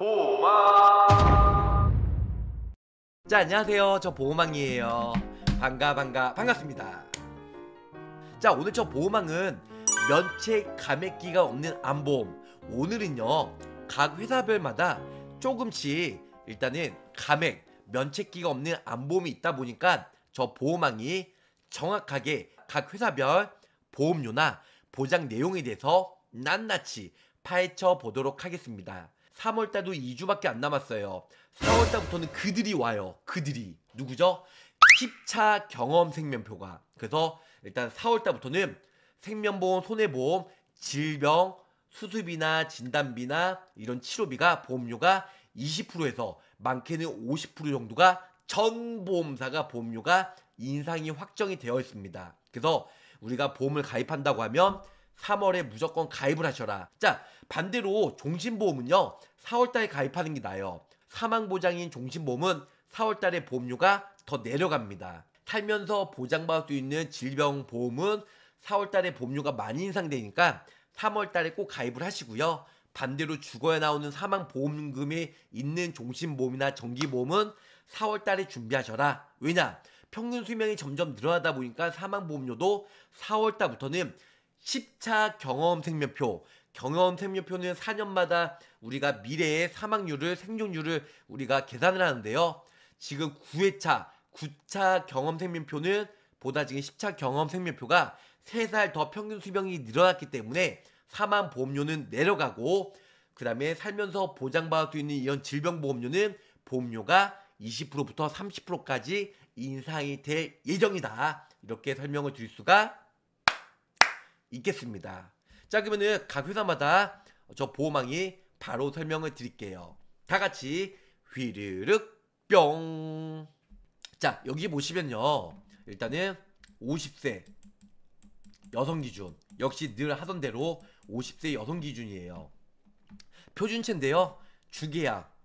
보호망 자 안녕하세요 저 보호망이에요 반가 반가 반갑습니다 자 오늘 저 보호망은 면책 감액기가 없는 암보험 오늘은요 각 회사별마다 조금씩 일단은 감액 면책기가 없는 암보험이 있다 보니까 저 보호망이 정확하게 각 회사별 보험료나 보장 내용에 대해서 낱낱이 파헤쳐 보도록 하겠습니다. 3월 달도 2주밖에 안 남았어요. 4월 달부터는 그들이 와요. 그들이. 누구죠? 10차 경험 생명표가. 그래서 일단 4월 달부터는 생명보험, 손해보험, 질병, 수술비나 진단비나 이런 치료비가 보험료가 20%에서 많게는 50% 정도가 전 보험사가 보험료가 인상이 확정이 되어 있습니다. 그래서 우리가 보험을 가입한다고 하면 3월에 무조건 가입을 하셔라. 자, 반대로 종신보험은요, 4월달에 가입하는 게 나아요. 사망보장인 종신보험은 4월달에 보험료가 더 내려갑니다. 살면서 보장받을 수 있는 질병보험은 4월달에 보험료가 많이 인상되니까 3월달에 꼭 가입을 하시고요. 반대로 죽어야 나오는 사망보험금이 있는 종신보험이나 정기보험은 4월달에 준비하셔라. 왜냐? 평균 수명이 점점 늘어나다 보니까 사망보험료도 4월달부터는 10차 경험 생명표. 경험 생명표는 4년마다 우리가 미래의 사망률을 생존율을 우리가 계산을 하는데요. 지금 9회차, 9차 경험 생명표는 보다 지금 10차 경험 생명표가 3살 더 평균 수명이 늘어났기 때문에 사망 보험료는 내려가고 그 다음에 살면서 보장받을 수 있는 이런 질병보험료는 보험료가 20%부터 30%까지 인상이 될 예정이다. 이렇게 설명을 드릴 수가 있겠습니다. 자 그러면은 각 회사마다 저 보호망이 바로 설명을 드릴게요. 다 같이 휘르륵 뿅. 자 여기 보시면요. 일단은 50세 여성 기준 역시 늘 하던 대로 50세 여성 기준이에요. 표준체인데요. 주계약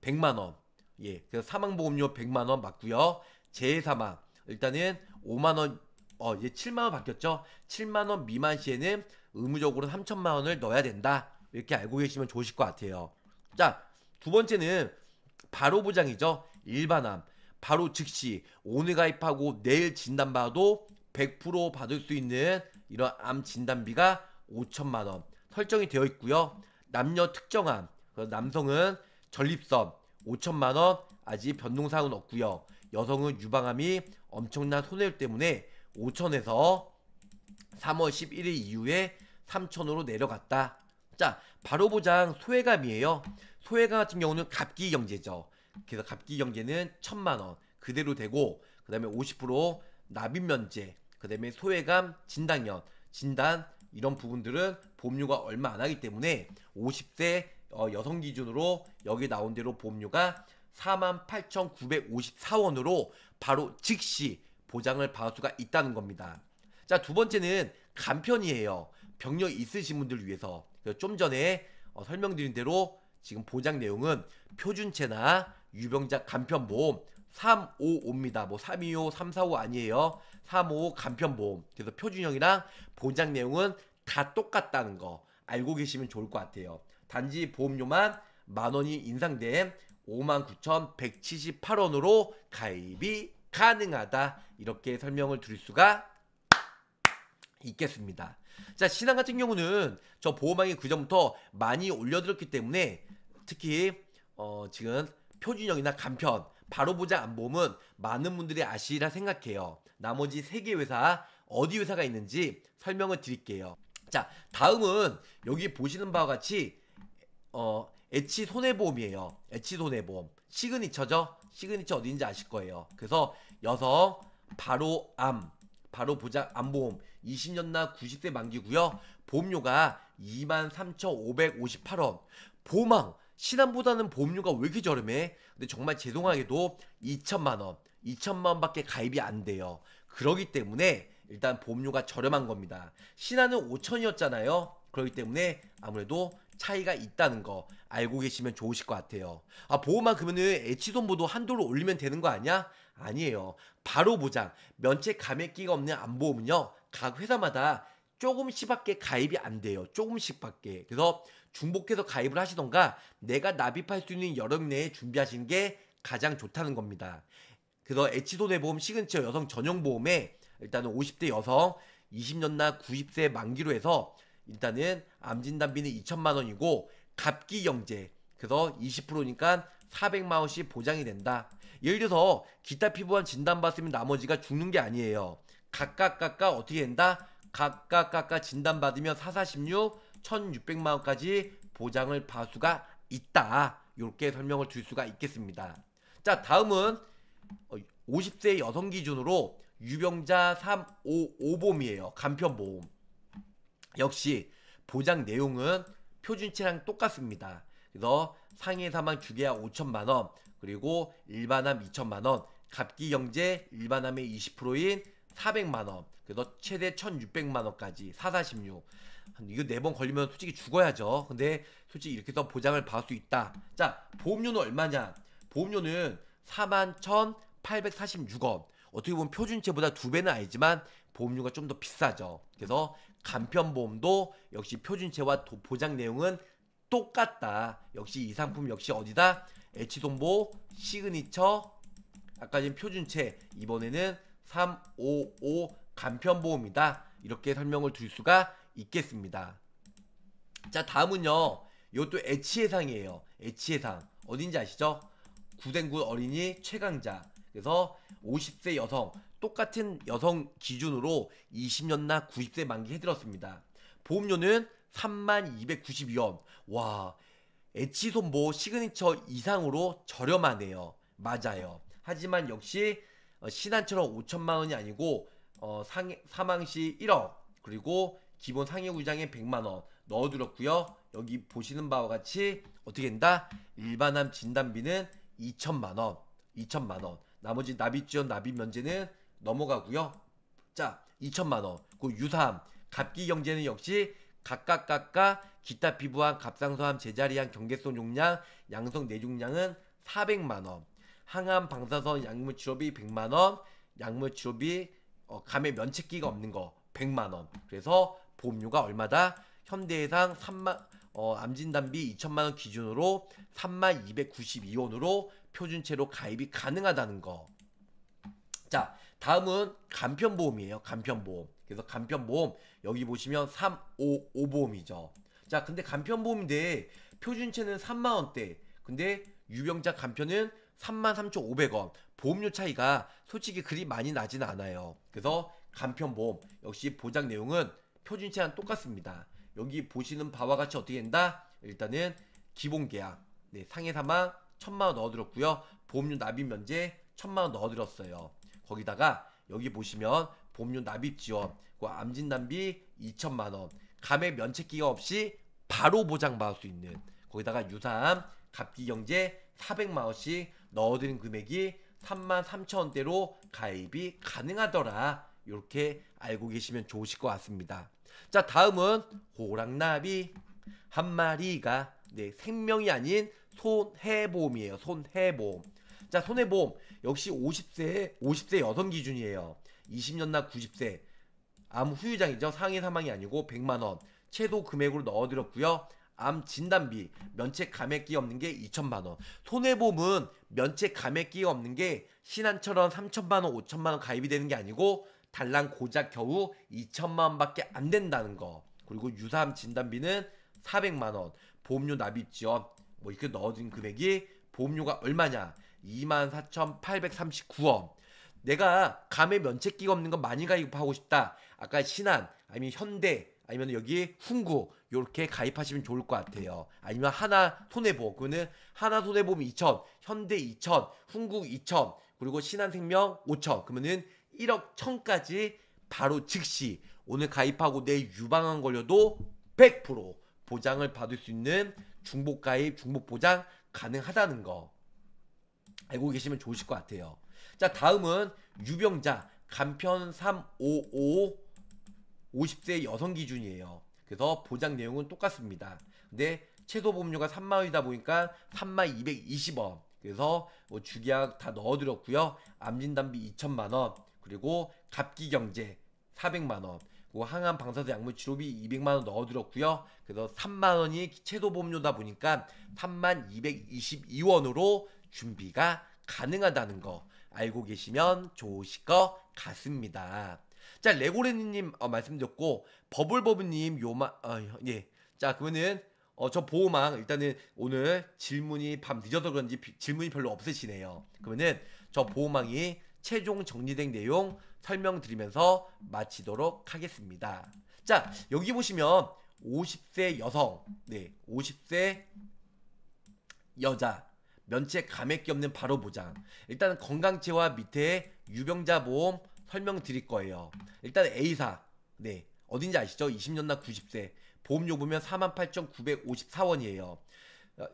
100만원 예 그래서 사망보험료 100만원 맞고요. 재해사망 일단은 5만원 어, 이제 7만원 바뀌었죠? 7만원 미만 시에는 의무적으로 3천만원을 넣어야 된다. 이렇게 알고 계시면 좋으실 것 같아요. 자, 두 번째는 바로 보장이죠. 일반암 바로 즉시 오늘 가입하고 내일 진단받아도 100% 받을 수 있는 이런 암 진단비가 5천만 원 설정이 되어 있고요. 남녀 특정암. 남성은 전립선 5천만 원 아직 변동사항은 없고요. 여성은 유방암이 엄청난 손해율 때문에 5천에서 3월 11일 이후에 3천으로 내려갔다. 자, 바로 보장 소외감이에요. 소외감 같은 경우는 갑기 경제죠. 그래서 갑기 경제는 천만 원 그대로 되고 그다음에 50% 납입 면제, 그다음에 소외감 진단연, 진단 이런 부분들은 보험료가 얼마 안 하기 때문에 50세 어, 여성 기준으로 여기 나온 대로 보험료가 48,954원으로 바로 즉시 보장을 방수가 있다는 겁니다. 자, 두 번째는 간편이에요. 병력 있으신 분들 을 위해서. 좀 전에 어, 설명드린 대로 지금 보장 내용은 표준체나 유병자 간편보험 355입니다. 뭐 325, 345 아니에요. 355 간편보험. 그래서 표준형이랑 보장 내용은 다 똑같다는 거 알고 계시면 좋을 것 같아요. 단지 보험료만 만 원이 인상된 59,178원으로 가입이 가능하다 이렇게 설명을 드릴 수가 있겠습니다. 자 신한 같은 경우는 저 보호망의 그전부터 많이 올려들었기 때문에 특히 어, 지금 표준형이나 간편 바로 보자 안 보면 많은 분들이 아시라 생각해요. 나머지 세 개 회사 어디 회사가 있는지 설명을 드릴게요. 자 다음은 여기 보시는 바와 같이 어, H 손해보험이에요. H 손해보험. 시그니처죠? 시그니처 어딘지 아실 거예요. 그래서 여성 바로 암 바로 보장 암보험 20년나 90세 만기고요. 보험료가 23,558원. 보망 신한보다는 보험료가 왜 이렇게 저렴해? 근데 정말 죄송하게도 2천만 원, 2천만 원밖에 가입이 안 돼요. 그러기 때문에 일단 보험료가 저렴한 겁니다. 신한은 5천이었잖아요. 그렇기 때문에 아무래도 차이가 있다는 거 알고 계시면 좋으실 것 같아요. 아, 보험만 그러면은 애치손보도 한도를 올리면 되는 거 아니야? 아니에요. 바로 보장, 면책 감액기가 없는 안보험은요, 각 회사마다 조금씩밖에 가입이 안 돼요. 조금씩밖에. 그래서 중복해서 가입을 하시던가 내가 납입할 수 있는 여름 내에 준비하시는 게 가장 좋다는 겁니다. 그래서 애치손해보험 시그니처 여성 전용 보험에 일단은 50대 여성 20년 나 90세 만기로 해서 일단은 암진단비는 2천만 원이고 갑기 경제 그래서 20%니까 400만 원씩 보장이 된다. 예를 들어서 기타 피부암 진단받으면 나머지가 죽는 게 아니에요. 각각 각각 어떻게 된다? 각각 각각 진단받으면 4 4 6 1600만 원까지 보장을 받수가 을 있다. 이렇게 설명을 드릴 수가 있겠습니다. 자, 다음은 50세 여성 기준으로 유병자 355보험이에요. 간편보험. 역시 보장 내용은 표준치랑 똑같습니다. 그래서 상해 사망 주계약 5천만 원, 그리고 일반암 2천만 원, 갑기 경제 일반암의 20%인 400만 원, 그래서 최대 1,600만 원까지 446. 이거 네 번 걸리면 솔직히 죽어야죠. 근데 솔직히 이렇게 해서 보장을 받을 수 있다. 자, 보험료는 얼마냐? 보험료는 41,846원. 어떻게 보면 표준치보다 두 배는 아니지만 보험료가 좀 더 비싸죠. 그래서 간편보험도 역시 표준체와 보장 내용은 똑같다. 역시 이 상품 역시 어디다? 치손보 시그니처 아까 전 표준체 이번에는 355 간편보험이다. 이렇게 설명을 드릴 수가 있겠습니다. 자 다음은요. 이것도 치해상이에요치해상 어딘지 아시죠? 구생구 어린이 최강자 그래서 50세 여성, 똑같은 여성 기준으로 20년나 90세 만기 해드렸습니다. 보험료는 32,292원. 와, 애치손보 시그니처 이상으로 저렴하네요. 맞아요. 하지만 역시 어, 신한처럼 5천만 원이 아니고 어, 상, 사망 시 1억 그리고 기본 상해 구장에 100만 원넣어두렸고요 여기 보시는 바와 같이 어떻게 된다? 일반암 진단비는 2천만 원, 2천만 원. 나머지 납입 지원 납입 면제는 넘어가고요. 자, 2천만 원. 그 유사함. 갑기 경제는 역시 각각 각각 기타 피부암, 갑상소암 제자리암, 경계성 용량, 양성 내종량은 400만 원. 항암 방사선 약물 치료비 100만 원. 약물 치료비 어, 감에 면책기가 없는 거 100만 원. 그래서 보험료가 얼마다? 현대해상 3만 어, 암진단비 2천만 원 기준으로 3만 292원으로 표준체로 가입이 가능하다는 거. 자, 다음은 간편보험이에요. 간편보험. 그래서 간편보험 여기 보시면 355보험이죠. 자, 근데 간편보험인데 표준체는 3만 원대. 근데 유병자 간편은 33,500원. 보험료 차이가 솔직히 그리 많이 나진 않아요. 그래서 간편보험 역시 보장 내용은 표준체랑 똑같습니다. 여기 보시는 바와 같이 어떻게 된다? 일단은 기본 계약, 네, 상해 사망, 1 천만원 넣어들었고요. 보험료 납입 면제 1 천만원 넣어들었어요. 거기다가 여기 보시면 보험료 납입 지원, 암진 납비 2천만원, 감액 면책 기간 없이 바로 보장받을 수 있는 거기다가 유사함, 갑기경제 400만원씩 넣어드린 금액이 3 3 0 0 0원대로 가입이 가능하더라. 이렇게 알고 계시면 좋으실 것 같습니다. 자 다음은 호랑나비 한 마리가 네, 생명이 아닌 손해보험이에요. 손해보험. 자, 손해보험. 역시 50세, 50세 여성 기준이에요. 20년 나 90세. 암 후유장이죠. 상해 사망이 아니고 100만원. 최소 금액으로 넣어드렸고요. 암 진단비, 면책 감액기 없는 게 2천만 원. 손해보험은 면책 감액기 없는 게 신한처럼 3천만 원, 5천만 원 가입이 되는 게 아니고 달랑 고작 겨우 2천만 원밖에 안 된다는 거. 그리고 유사암 진단비는 400만 원, 보험료 납입 지원 뭐 이렇게 넣어진 금액이 보험료가 얼마냐? 24,839원. 내가 감에 면책기가 없는 건 많이 가입하고 싶다. 아까 신한, 아니면 현대, 아니면 여기 훈구 이렇게 가입하시면 좋을 것 같아요. 아니면 하나 손해보험 그는 거 하나 손해보험 2천, 현대 2천, 훈구 2천, 그리고 신한생명 5천. 그러면은 1억 1천까지 바로 즉시 오늘 가입하고 내 유방암 걸려도 100% 보장을 받을 수 있는 중복 가입, 중복 보장 가능하다는 거 알고 계시면 좋으실 것 같아요. 자, 다음은 유병자 간편 355 50세 여성 기준이에요. 그래서 보장 내용은 똑같습니다. 근데 최소 보험료가 3만원이다 보니까 3만 220원. 그래서 뭐 주기약 다 넣어드렸고요. 암진단비 2천만원. 그리고 갑기경제 400만원. 그 항암 방사선 약물 치료비 200만 원 넣어드렸고요. 그래서 3만 원이 최소 보험료다 보니까 3만 222원으로 준비가 가능하다는 거 알고 계시면 좋으실 것 같습니다. 자 레고레니님 어, 말씀드렸고 버블버블님 요마 어, 예. 자 그러면은 어, 저 보호망 일단은 오늘 질문이 밤 늦어서 그런지 비, 질문이 별로 없으시네요. 그러면은 저 보호망이 최종 정리된 내용 설명드리면서 마치도록 하겠습니다. 자, 여기 보시면 50세 여성, 네, 50세 여자, 면책 감액기 없는 바로 보장. 일단 건강체와 밑에 유병자 보험 설명드릴 거예요. 일단 A사, 네, 어딘지 아시죠? 20년나 90세. 보험료 보면 48,954원이에요.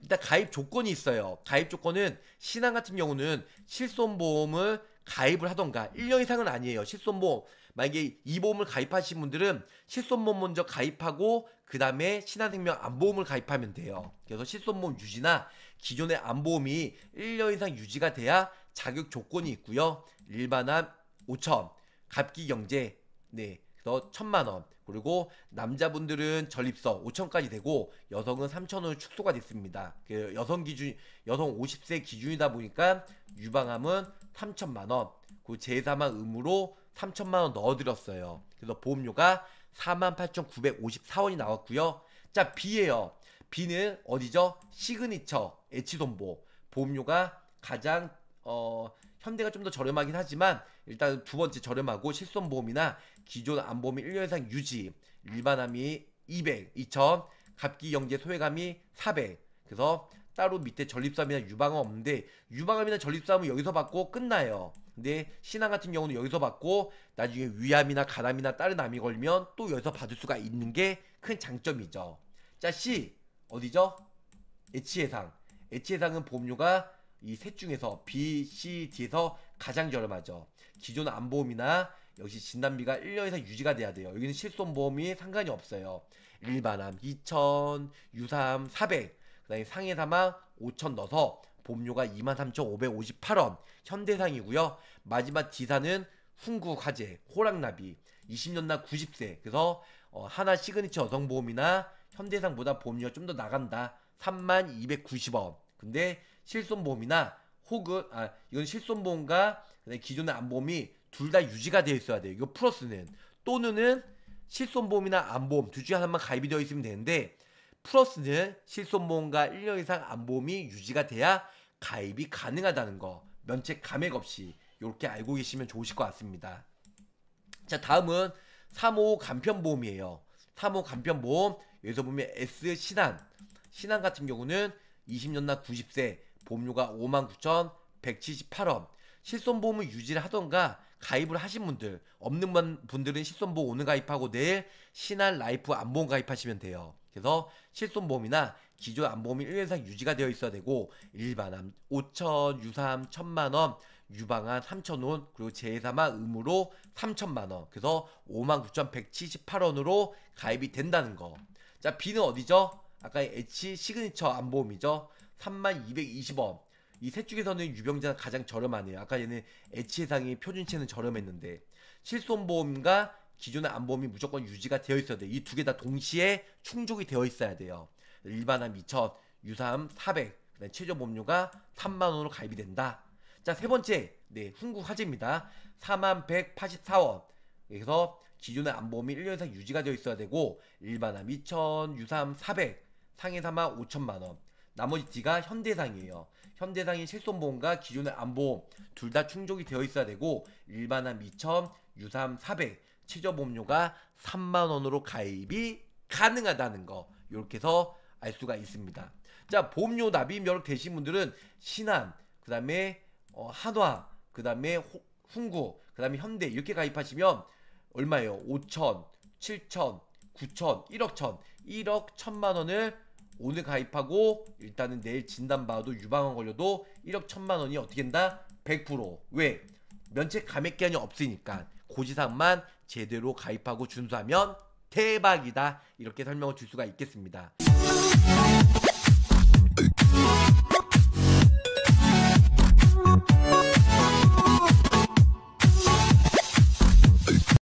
일단 가입 조건이 있어요. 가입 조건은 신한 같은 경우는 실손보험을 가입을 하던가 1년 이상은 아니에요. 실손보험 만약에 이 보험을 가입하신 분들은 실손보험 먼저 가입하고 그 다음에 신한생명 안보험을 가입하면 돼요. 그래서 실손보험 유지나 기존의 안보험이 1년 이상 유지가 돼야 자격 조건이 있고요. 일반암 5천, 갑기경제, 네더 천만 원. 그리고 남자분들은 전립선 5천까지 되고 여성은 3천으로 축소가 됐습니다. 그 여성 기준 여성 50세 기준이다 보니까 유방암은 3천만 원, 그 제3항 의무로 3천만 원 넣어드렸어요. 그래서 보험료가 48,954원이 나왔고요. 자 B예요. B는 어디죠? 시그니처 애치돈보 보험료가 가장 어 현대가 좀 더 저렴하긴 하지만 일단 두 번째 저렴하고 실손보험이나 기존 안보험이 1년 이상 유지, 일반함이 200, 2000, 갑기 영재 소외감이 400. 그래서 따로 밑에 전립삼이나 유방암 없는데 유방암이나 전립삼은 여기서 받고 끝나요. 근데 신앙 같은 경우는 여기서 받고 나중에 위암이나 간암이나 다른 암이 걸면 또 여기서 받을 수가 있는 게 큰 장점이죠. 자, C 어디죠? 예치 예상. 예치 예상은 보험료가 이셋 중에서 B, C, D에서 가장 저렴하죠. 기존 안보험이나 역시 진단비가 1년에서 유지가 돼야 돼요. 여기는 실손보험이 상관이 없어요. 일반암 2 0 0 0 유사암 400, 그 다음에 상해사망 5 0 0 0 넣어서 보험료가 23,558원 현대상이고요. 마지막 D사는 훈구화재, 호랑나비, 20년나 90세. 그래서 어, 하나 시그니처 여성보험이나 현대상보다 보험료가 좀 더 나간다. 3290원. 근데 실손보험이나 혹은 아 이건 실손보험과 기존의 안보험이 둘 다 유지가 되어 있어야 돼요. 이거 플러스는 또는은 실손보험이나 안보험 둘 중에 하나만 가입이 되어 있으면 되는데 플러스는 실손보험과 1년 이상 안보험이 유지가 돼야 가입이 가능하다는 거 면책 감액 없이 이렇게 알고 계시면 좋으실 것 같습니다. 자 다음은 3호 간편보험이에요. 3호 간편보험 여기서 보면 S 신한 신한 같은 경우는 20년나 90세 보험료가 59,178원. 실손보험을 유지를 하던가 가입을 하신 분들, 없는 분들은 실손보험 오늘 가입하고 내일 신한 라이프 안보험 가입하시면 돼요. 그래서 실손보험이나 기존 안보험이 1년 이상 유지가 되어 있어야 되고 일반암 5천, 유사암 1천만 원, 유방암 3천 원, 그리고 재해사망 의무로 3천만 원. 그래서 59,178원으로 가입이 된다는 거. 자, B는 어디죠? 아까 H 시그니처 안보험이죠. 32,220원. 이셋 중에서는 유병자가 가장 저렴하네요. 아까 얘는 애치해상이 표준치는 저렴했는데 실손보험과 기존의 안보험이 무조건 유지가 되어 있어야 돼. 요이 두 개 다 동시에 충족이 되어 있어야 돼요. 일반암 2,000, 유사암 400, 그다음 최저 보험료가 3만 원으로 가입이 된다. 자, 세 번째. 네, 훈구 화재입니다. 4만 184원. 그래서 기존의 안보험이 1년 이상 유지가 되어 있어야 되고 일반암 2,000, 유사암 400, 상해 사망 5천만 원. 나머지 D가 현대상이에요. 현대상이 실손보험과 기존의 암보험둘 다 충족이 되어 있어야 되고 일반암 2천, 유삼 400, 최저보험료가 3만 원으로 가입이 가능하다는 거 이렇게 해서 알 수가 있습니다. 자 보험료 납입력 되신 분들은 신한, 그 다음에 어, 한화, 그 다음에 훈구, 그 다음에 현대 이렇게 가입하시면 얼마예요? 5천, 7천, 9천, 1억 천, 1억 천만 원을 오늘 가입하고 일단은 내일 진단 받아도 유방암 걸려도 1억 1 천만 원이 어떻게 된다? 100% 왜? 면책 감액 기한이 없으니까 고지사항만 제대로 가입하고 준수하면 대박이다 이렇게 설명을 줄 수가 있겠습니다.